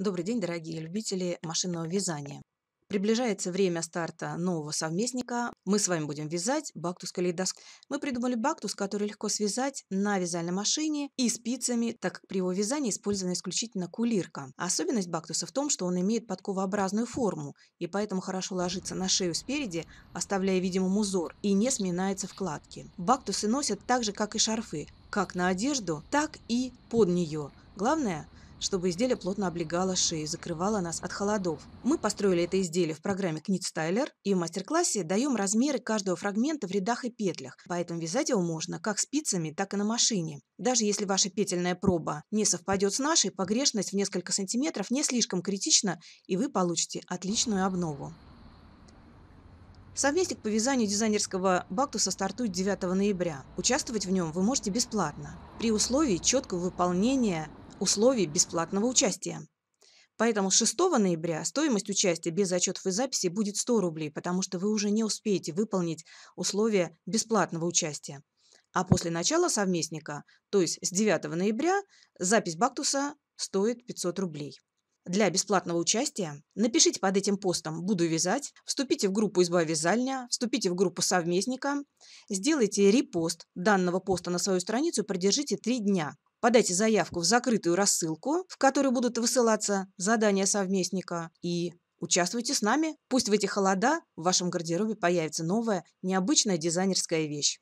Добрый день, дорогие любители машинного вязания. Приближается время старта нового совместника. Мы с вами будем вязать бактус калейдоскоп. Мы придумали бактус, который легко связать на вязальной машине и спицами, так как при его вязании использована исключительно кулирка. Особенность бактуса в том, что он имеет подковообразную форму, и поэтому хорошо ложится на шею спереди, оставляя видимым узор, и не сминается вкладки. Бактусы носят так же, как и шарфы, как на одежду, так и под нее. Главное – чтобы изделие плотно облегало шею и закрывало нас от холодов. Мы построили это изделие в программе Книтстайлер и в мастер-классе даем размеры каждого фрагмента в рядах и петлях, поэтому вязать его можно как спицами, так и на машине. Даже если ваша петельная проба не совпадет с нашей, погрешность в несколько сантиметров не слишком критична, и вы получите отличную обнову. Совместник по вязанию дизайнерского бактуса стартует 9 ноября. Участвовать в нем вы можете бесплатно, при условии четкого выполнения условий бесплатного участия. Поэтому с 6 ноября стоимость участия без отчетов и записи будет 100 рублей, потому что вы уже не успеете выполнить условия бесплатного участия. А после начала совместника, то есть с 9 ноября, запись Бактуса стоит 500 рублей. Для бесплатного участия напишите под этим постом «Буду вязать», вступите в группу «Изба вязальня», вступите в группу «Совместника», сделайте репост данного поста на свою страницу и продержите 3 дня подайте заявку в закрытую рассылку, в которой будут высылаться задания совместника, и участвуйте с нами. Пусть в эти холода в вашем гардеробе появится новая, необычная дизайнерская вещь.